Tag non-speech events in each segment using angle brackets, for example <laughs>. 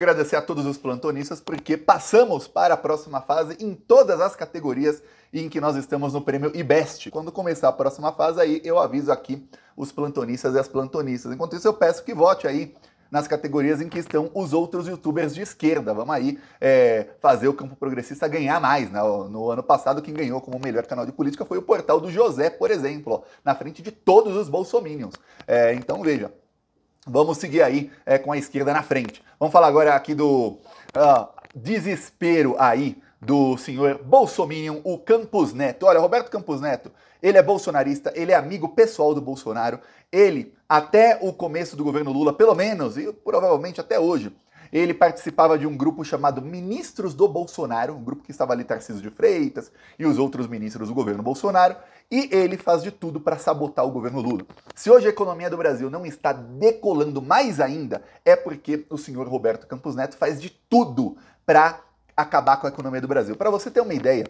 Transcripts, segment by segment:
Agradecer a todos os plantonistas, porque passamos para a próxima fase em todas as categorias em que nós estamos no prêmio IBEST. Quando começar a próxima fase, aí eu aviso aqui os plantonistas e as plantonistas. Enquanto isso, eu peço que vote aí nas categorias em que estão os outros youtubers de esquerda. Vamos aí é, fazer o campo progressista ganhar mais. Né? No ano passado, quem ganhou como melhor canal de política foi o portal do José, por exemplo, ó, na frente de todos os bolsominions. É, então, veja, Vamos seguir aí é, com a esquerda na frente. Vamos falar agora aqui do uh, desespero aí do senhor Bolsominion, o Campos Neto. Olha, Roberto Campos Neto, ele é bolsonarista, ele é amigo pessoal do Bolsonaro. Ele, até o começo do governo Lula, pelo menos, e provavelmente até hoje, ele participava de um grupo chamado Ministros do Bolsonaro, um grupo que estava ali Tarcísio de Freitas e os outros ministros do governo Bolsonaro, e ele faz de tudo para sabotar o governo Lula. Se hoje a economia do Brasil não está decolando mais ainda, é porque o senhor Roberto Campos Neto faz de tudo para acabar com a economia do Brasil. Para você ter uma ideia,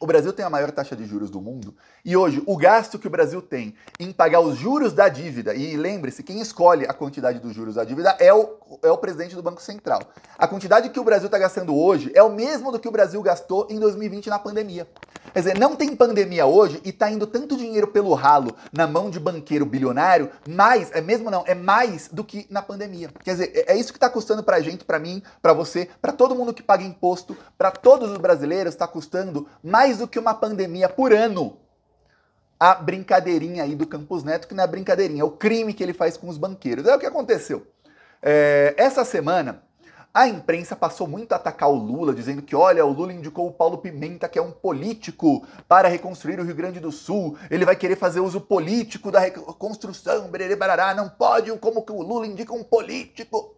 o Brasil tem a maior taxa de juros do mundo e hoje o gasto que o Brasil tem em pagar os juros da dívida, e lembre-se, quem escolhe a quantidade dos juros da dívida é o, é o presidente do Banco Central. A quantidade que o Brasil está gastando hoje é o mesmo do que o Brasil gastou em 2020 na pandemia. Quer dizer, não tem pandemia hoje e tá indo tanto dinheiro pelo ralo na mão de banqueiro bilionário, mais, é mesmo não, é mais do que na pandemia. Quer dizer, é, é isso que tá custando pra gente, pra mim, pra você, pra todo mundo que paga imposto, pra todos os brasileiros, tá custando mais do que uma pandemia por ano a brincadeirinha aí do Campos Neto, que não é brincadeirinha, é o crime que ele faz com os banqueiros. É o que aconteceu. É, essa semana, a imprensa passou muito a atacar o Lula, dizendo que, olha, o Lula indicou o Paulo Pimenta, que é um político, para reconstruir o Rio Grande do Sul. Ele vai querer fazer uso político da reconstrução, bererê, barará. Não pode, como que o Lula indica um político?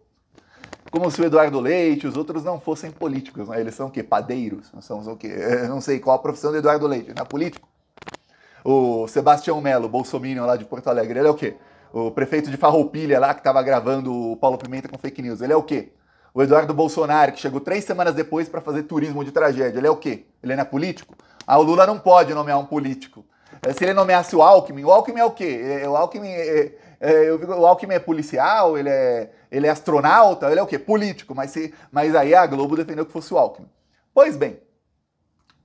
Como se o Eduardo Leite, os outros não fossem políticos, né? Eles são o quê? Padeiros? São, são o quê? Eu <laughs> não sei qual a profissão do Eduardo Leite, não é político? O Sebastião Melo, bolsominion lá de Porto Alegre, ele é o quê? O prefeito de Farroupilha lá, que estava gravando o Paulo Pimenta com fake news, ele é o quê? O Eduardo Bolsonaro, que chegou três semanas depois para fazer turismo de tragédia, ele é o quê? Ele não é político? Ah, o Lula não pode nomear um político. Eh, se ele nomeasse o Alckmin, o Alckmin é o quê? Eh, eh, o Alckmin é, é, o Alckmin é policial, ele é, ele é astronauta, ele é o quê? Político. Mas, se, mas aí a Globo defendeu que fosse o Alckmin. Pois bem,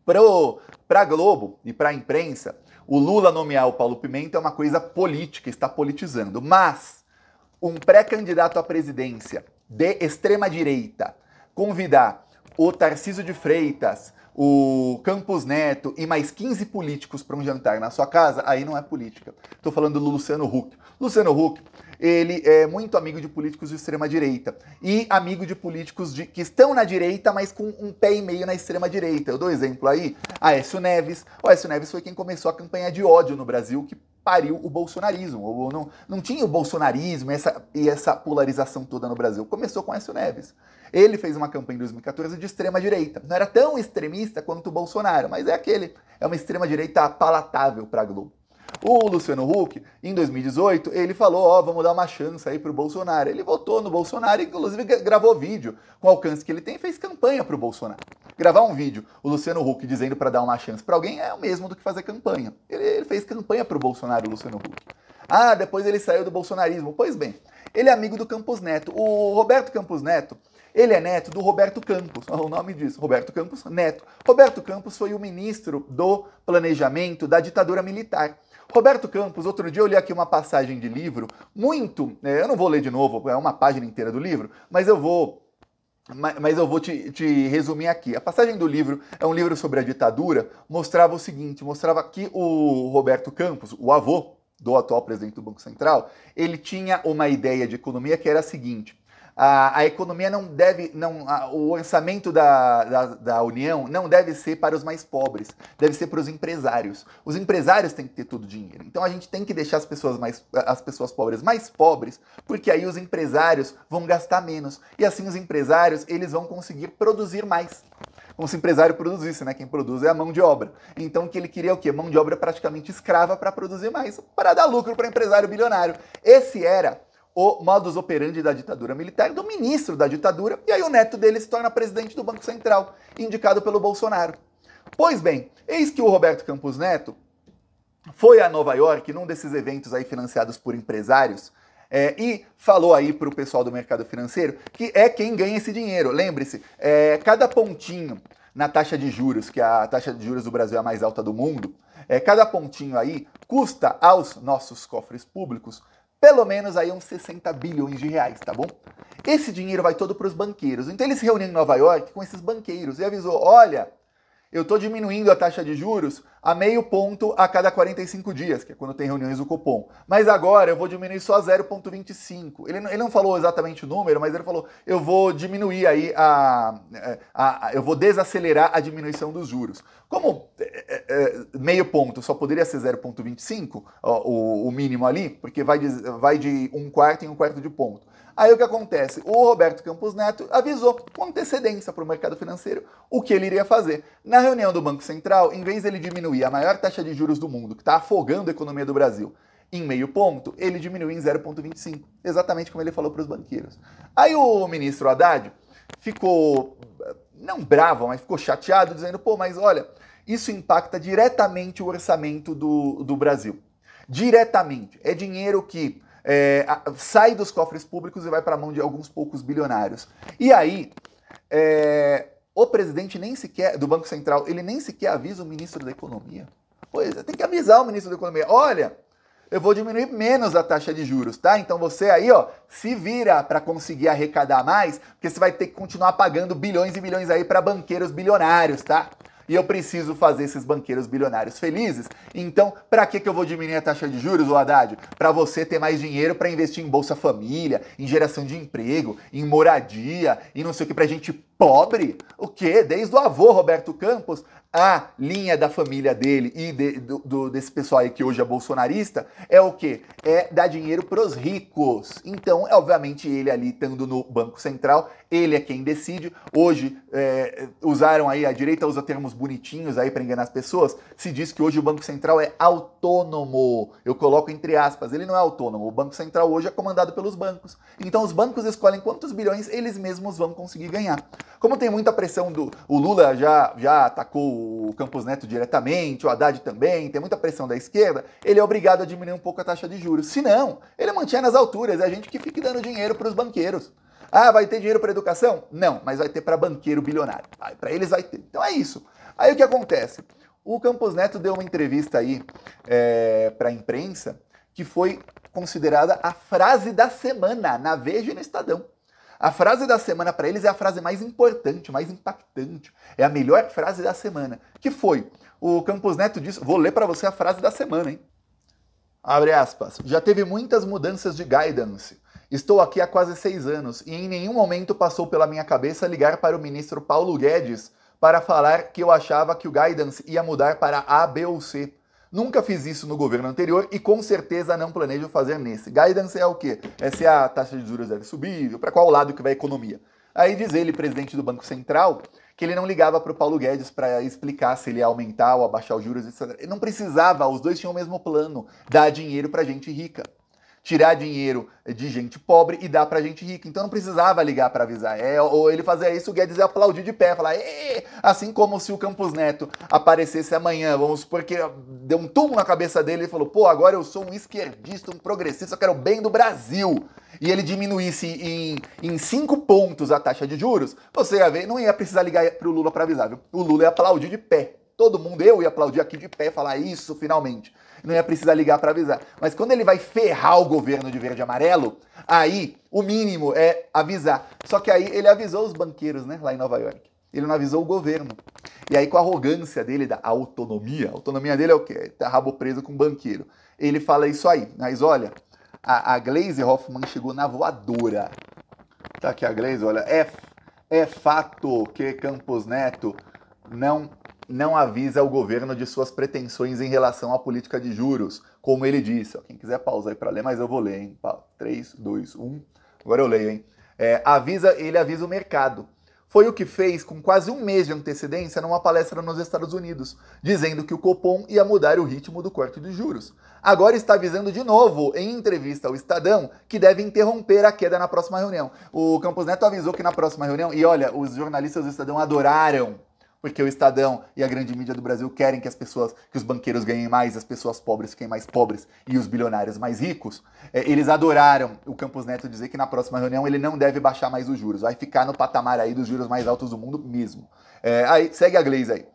para a Globo e para a imprensa, o Lula nomear o Paulo Pimenta é uma coisa política, está politizando. Mas um pré-candidato à presidência de extrema-direita convidar o Tarciso de Freitas, o Campos Neto e mais 15 políticos para um jantar na sua casa, aí não é política. Estou falando do Luciano Huck. Luciano Huck, ele é muito amigo de políticos de extrema-direita e amigo de políticos de, que estão na direita, mas com um pé e meio na extrema-direita. Eu dou exemplo aí, Aécio Neves. O Aécio Neves foi quem começou a campanha de ódio no Brasil, que pariu o bolsonarismo, ou não, não tinha o bolsonarismo essa, e essa polarização toda no Brasil. Começou com Aécio Neves. Ele fez uma campanha em 2014 de extrema-direita. Não era tão extremista quanto o Bolsonaro, mas é aquele. É uma extrema-direita palatável para a Globo. O Luciano Huck, em 2018, ele falou: Ó, oh, vamos dar uma chance aí pro Bolsonaro. Ele votou no Bolsonaro e, inclusive, gravou vídeo com o alcance que ele tem e fez campanha pro Bolsonaro. Gravar um vídeo, o Luciano Huck dizendo para dar uma chance para alguém é o mesmo do que fazer campanha. Ele, ele fez campanha para o Bolsonaro, o Luciano Huck. Ah, depois ele saiu do bolsonarismo. Pois bem, ele é amigo do Campos Neto. O Roberto Campos Neto, ele é neto do Roberto Campos. Olha <laughs> o nome disso, Roberto Campos Neto. Roberto Campos foi o ministro do planejamento da ditadura militar. Roberto Campos, outro dia eu li aqui uma passagem de livro, muito, é, eu não vou ler de novo, é uma página inteira do livro, mas eu vou mas eu vou te, te, resumir aqui. A passagem do livro é um livro sobre a ditadura, mostrava o seguinte, mostrava que o Roberto Campos, o avô do atual presidente do Banco Central, ele tinha uma ideia de economia que era a seguinte: a, a economia não deve, não, a, o orçamento da, da, da, União não deve ser para os mais pobres, deve ser para os empresários. Os empresários têm que ter todo o dinheiro. Então a gente tem que deixar as pessoas, mais, as pessoas pobres mais pobres, porque aí os empresários vão gastar menos. E assim os empresários eles vão conseguir produzir mais como se o empresário produzisse, né? Quem produz é a mão de obra. Então, que ele queria é o quê? Mão de obra praticamente escrava para produzir mais, para dar lucro para empresário bilionário. Esse era o modus operandi da ditadura militar, do ministro da ditadura, e aí o neto dele se torna presidente do Banco Central, indicado pelo Bolsonaro. Pois bem, eis que o Roberto Campos Neto foi a Nova York num desses eventos aí financiados por empresários é, e falou aí para o pessoal do mercado financeiro que é quem ganha esse dinheiro. Lembre-se, é, cada pontinho na taxa de juros, que é a taxa de juros do Brasil é a mais alta do mundo, é, cada pontinho aí custa aos nossos cofres públicos pelo menos aí uns 60 bilhões de reais, tá bom? Esse dinheiro vai todo para os banqueiros. Então ele se reuniu em Nova York com esses banqueiros e avisou: olha, eu estou diminuindo a taxa de juros a meio ponto a cada 45 dias, que é quando tem reuniões do Copom. Mas agora eu vou diminuir só 0,25. Ele, ele não falou exatamente o número, mas ele falou: eu vou diminuir aí a. É, a, a eu vou desacelerar a diminuição dos juros. Como é, é, é meio ponto só poderia ser 0,25, o, o mínimo ali, porque vai de, vai de um quarto em um quarto de ponto. Aí o que acontece? O Roberto Campos Neto avisou com antecedência para o mercado financeiro o que ele iria fazer. Na reunião do Banco Central, em vez dele diminuir diminuir a maior taxa de juros do mundo, que está afogando a economia do Brasil, em meio ponto, ele diminuiu em 0,25, exatamente como ele falou para os banqueiros. Aí o ministro Haddad ficou, não bravo, mas ficou chateado, dizendo: pô, mas olha, isso impacta diretamente o orçamento do, do Brasil. Diretamente. É dinheiro que é, sai dos cofres públicos e vai para a mão de alguns poucos bilionários. E aí, é, o presidente nem sequer do Banco Central, ele nem sequer avisa o ministro da Economia. Pois é, tem que avisar o ministro da Economia. Olha, eu vou diminuir menos a taxa de juros, tá? Então você aí, ó, se vira para conseguir arrecadar mais, porque você vai ter que continuar pagando bilhões e bilhões aí para banqueiros bilionários, tá? e eu preciso fazer esses banqueiros bilionários felizes. Então, para que, que eu vou diminuir a taxa de juros, o Haddad? Para você ter mais dinheiro para investir em Bolsa Família, em geração de emprego, em moradia e não sei o que para gente pobre? O quê? Desde o avô Roberto Campos, a linha da família dele e de, do, do, desse pessoal aí que hoje é bolsonarista é o quê? É dar dinheiro pros ricos. Então, obviamente, ele ali estando no Banco Central, ele é quem decide. Hoje é, usaram aí, a direita usa termos bonitinhos aí para enganar as pessoas. Se diz que hoje o Banco Central é autônomo. Eu coloco entre aspas, ele não é autônomo. O Banco Central hoje é comandado pelos bancos. Então os bancos escolhem quantos bilhões eles mesmos vão conseguir ganhar. Como tem muita pressão do. O Lula já, já atacou o Campos Neto diretamente, o Haddad também, tem muita pressão da esquerda, ele é obrigado a diminuir um pouco a taxa de juros. Se não, ele mantém nas alturas, é a gente que fica dando dinheiro para os banqueiros. Ah, vai ter dinheiro para educação? Não, mas vai ter para banqueiro bilionário. Ah, para eles vai ter. Então é isso. Aí o que acontece? O Campos Neto deu uma entrevista aí é, para a imprensa que foi considerada a frase da semana na Veja e no Estadão. A frase da semana para eles é a frase mais importante, mais impactante, é a melhor frase da semana, que foi o Campos Neto disse, vou ler para você a frase da semana, hein? Abre aspas. Já teve muitas mudanças de guidance, Estou aqui há quase seis anos e em nenhum momento passou pela minha cabeça ligar para o ministro Paulo Guedes para falar que eu achava que o guidance ia mudar para A, B ou C. Nunca fiz isso no governo anterior e com certeza não planejo fazer nesse. Guidance é o quê? É se a taxa de juros deve subir, para qual lado que vai a economia. Aí diz ele, presidente do Banco Central, que ele não ligava para o Paulo Guedes para explicar se ele ia aumentar ou abaixar os juros, etc. Ele não precisava, os dois tinham o mesmo plano, dar dinheiro para gente rica tirar dinheiro de gente pobre e dar para gente rica. Então não precisava ligar para avisar. É, ou ele fazia isso, o Guedes ia aplaudir de pé, falar, Ê! assim como se o Campos Neto aparecesse amanhã, vamos supor que deu um tumbo na cabeça dele e falou, pô, agora eu sou um esquerdista, um progressista, eu quero o bem do Brasil. E ele diminuísse em, em cinco pontos a taxa de juros, você ia ver, não ia precisar ligar para o Lula para avisar, viu? O Lula ia aplaudir de pé. Todo mundo, eu ia aplaudir aqui de pé falar isso finalmente não ia precisar ligar para avisar. Mas quando ele vai ferrar o governo de verde e amarelo, aí o mínimo é avisar. Só que aí ele avisou os banqueiros, né, lá em Nova York. Ele não avisou o governo. E aí, com a arrogância dele, da autonomia, a autonomia dele é o quê? É tá rabo preso com um banqueiro. Ele fala isso aí. Mas olha, a, a Glaze Hoffman chegou na voadora. Tá aqui a Glaze, olha. É, é fato que Campos Neto não não avisa o governo de suas pretensões em relação à política de juros, como ele disse. quem quiser pausa aí para ler, mas eu vou ler, hein? 3, 2, 1. Agora eu leio, hein? É, avisa, ele avisa o mercado. Foi o que fez com quase um mês de antecedência numa palestra nos Estados Unidos, dizendo que o Copom ia mudar o ritmo do corte de juros. Agora está avisando de novo, em entrevista ao Estadão, que deve interromper a queda na próxima reunião. O Campos Neto avisou que na próxima reunião, e olha, os jornalistas do Estadão adoraram porque o Estadão e a grande mídia do Brasil querem que as pessoas, que os banqueiros ganhem mais, as pessoas pobres fiquem mais pobres e os bilionários mais ricos. É, eles adoraram o Campos Neto dizer que na próxima reunião ele não deve baixar mais os juros, vai ficar no patamar aí dos juros mais altos do mundo mesmo. É, aí segue a Glaze aí.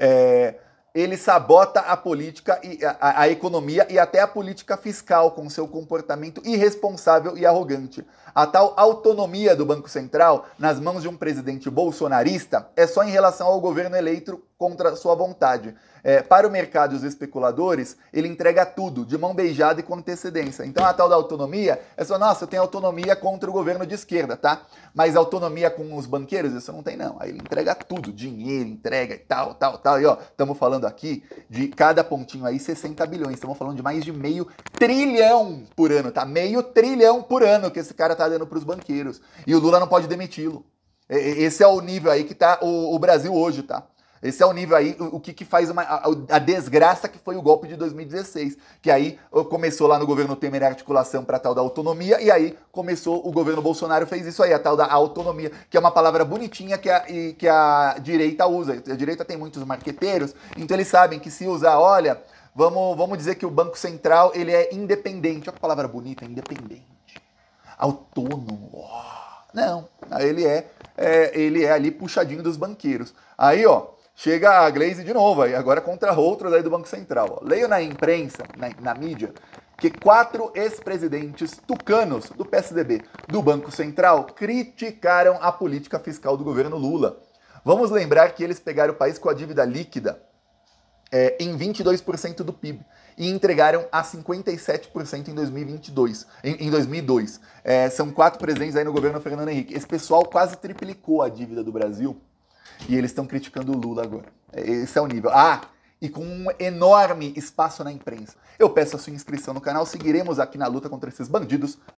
É, ele sabota a política e a, a, economia e até a política fiscal com seu comportamento irresponsável e arrogante. A tal autonomia do Banco Central nas mãos de um presidente bolsonarista é só em relação ao governo eleito contra sua vontade. É, para o mercado e os especuladores, ele entrega tudo, de mão beijada e com antecedência. Então a tal da autonomia é só, nossa, eu tenho autonomia contra o governo de esquerda, tá? Mas autonomia com os banqueiros, isso não tem, não. Aí ele entrega tudo, dinheiro, entrega e tal, tal, tal. E ó, estamos falando aqui de cada pontinho aí 60 bilhões. Estamos falando de mais de meio trilhão por ano, tá? Meio trilhão por ano que esse cara tá dando para os banqueiros. E o Lula não pode demiti-lo. Esse é o nível aí que tá o, o Brasil hoje, tá? Esse é o nível aí, o, o que, que faz uma, a, a, desgraça que foi o golpe de 2016. Que aí começou lá no governo Temer a articulação para tal da autonomia, e aí começou o governo Bolsonaro fez isso aí, a tal da autonomia, que é uma palavra bonitinha que a, e, que a direita usa. A direita tem muitos marqueteiros, então eles sabem que se usar, olha, vamos, vamos dizer que o Banco Central ele é independente. Olha que palavra bonita, independente. Autônomo. Oh, não, ele é, é, ele é ali puxadinho dos banqueiros. Aí, ó, Chega a Glaze de novo, aí agora contra outros aí do Banco Central. Ó. Leio na imprensa, na, na mídia, que quatro ex-presidentes tucanos do PSDB do Banco Central criticaram a política fiscal do governo Lula. Vamos lembrar que eles pegaram o país com a dívida líquida é, em 22% do PIB e entregaram a 57% em 2022. Em, em 2002, é, são quatro presentes aí no governo Fernando Henrique. Esse pessoal quase triplicou a dívida do Brasil e eles estão criticando o Lula agora. É, esse é o nível. Ah, e com um enorme espaço na imprensa. Eu peço a sua inscrição no canal, seguiremos aqui na luta contra esses bandidos.